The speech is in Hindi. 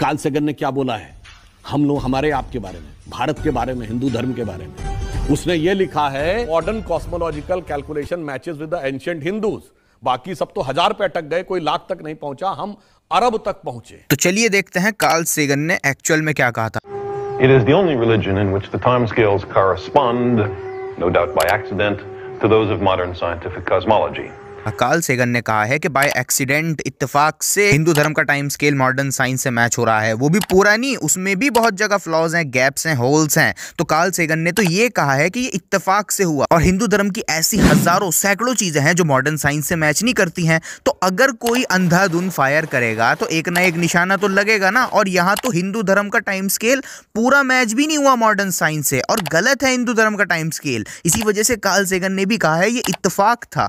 काल सेगन ने क्या बोला है हम लोग हमारे आपके बारे में भारत के बारे में हिंदू धर्म के बारे में उसने ये लिखा है modern cosmological calculation matches with the ancient Hindus बाकी सब तो हजार पे अटक गए कोई लाख तक नहीं पहुंचा हम अरब तक पहुंचे तो चलिए देखते हैं काल सेगन ने एक्चुअल में क्या कहा था It is the religion in in which the timescales correspond, no doubt by accident, to those of modern scientific cosmology. Carl Sagan ने कहा है कि बाय एक्सीडेंट इत्तेफाक से हिंदू धर्म का टाइम स्केल मॉडर्न साइंस से मैच हो रहा है वो भी पूरा नहीं उसमें भी बहुत जगह फ्लॉज हैं गैप्स हैं होल्स हैं तो काल सेगन ने तो ये कहा है कि ये इत्तेफाक से हुआ और हिंदू धर्म की ऐसी हजारों सैकड़ों चीजें हैं जो मॉडर्न साइंस से मैच नहीं करती हैं तो अगर कोई अंधाधुन फायर करेगा तो एक ना एक निशाना तो लगेगा ना और यहाँ तो हिंदू धर्म का टाइम स्केल पूरा मैच भी नहीं हुआ मॉडर्न साइंस से और गलत है हिंदू धर्म का टाइम स्केल इसी वजह से काल सेगन ने भी कहा है ये इतफाक था